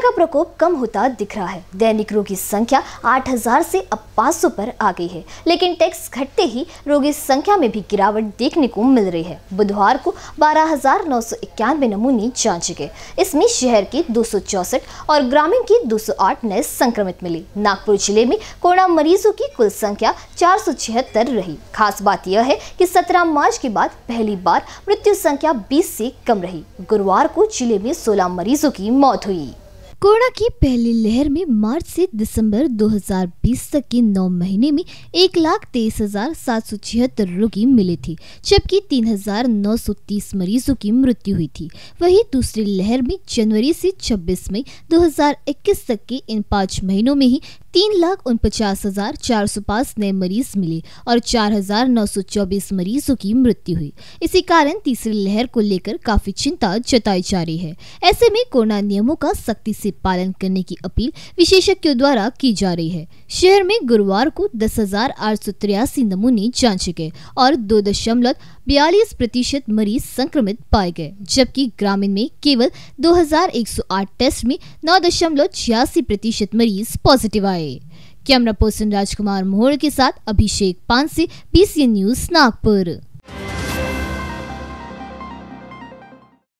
बुखार का प्रकोप कम होता दिख रहा है दैनिक रोगी संख्या 8000 से अब पाँच पर आ गई है लेकिन टैक्स घटते ही रोगी संख्या में भी गिरावट देखने को मिल रही है बुधवार को बारह नमूने जांचे गए इसमें शहर के दो और ग्रामीण के 208 नए संक्रमित मिले नागपुर जिले में कोरोना मरीजों की कुल संख्या चार रही खास बात यह है की सत्रह मार्च के बाद पहली बार मृत्यु संख्या बीस ऐसी कम रही गुरुवार को जिले में सोलह मरीजों की मौत हुई कोरोना की पहली लहर में मार्च से दिसंबर 2020 तक के नौ महीने में एक लाख तेईस हजार सात सौ छिहत्तर रोगी मिले थे जबकि तीन हजार नौ सौ तीस मरीजों की मृत्यु हुई थी वहीं दूसरी लहर में जनवरी से 26 मई 2021 तक के इन पाँच महीनों में ही तीन लाख उनपचास हजार चार सौ पाँच नए मरीज मिले और चार हजार नौ सौ चौबीस मरीजों की मृत्यु हुई इसी कारण तीसरी लहर को लेकर काफी चिंता जताई जा रही है ऐसे में कोरोना नियमों का सख्ती से पालन करने की अपील विशेषज्ञों द्वारा की जा रही है शहर में गुरुवार को दस हजार आठ सौ तिरासी नमूने जांचे गए और दो दशमलव बयालीस प्रतिशत मरीज संक्रमित पाए गए जबकि ग्रामीण में केवल 2108 टेस्ट में नौ दशमलव छियासी प्रतिशत मरीज पॉजिटिव आए कैमरा पर्सन राजकुमार मोहर के साथ अभिषेक पांसे बी न्यूज नागपुर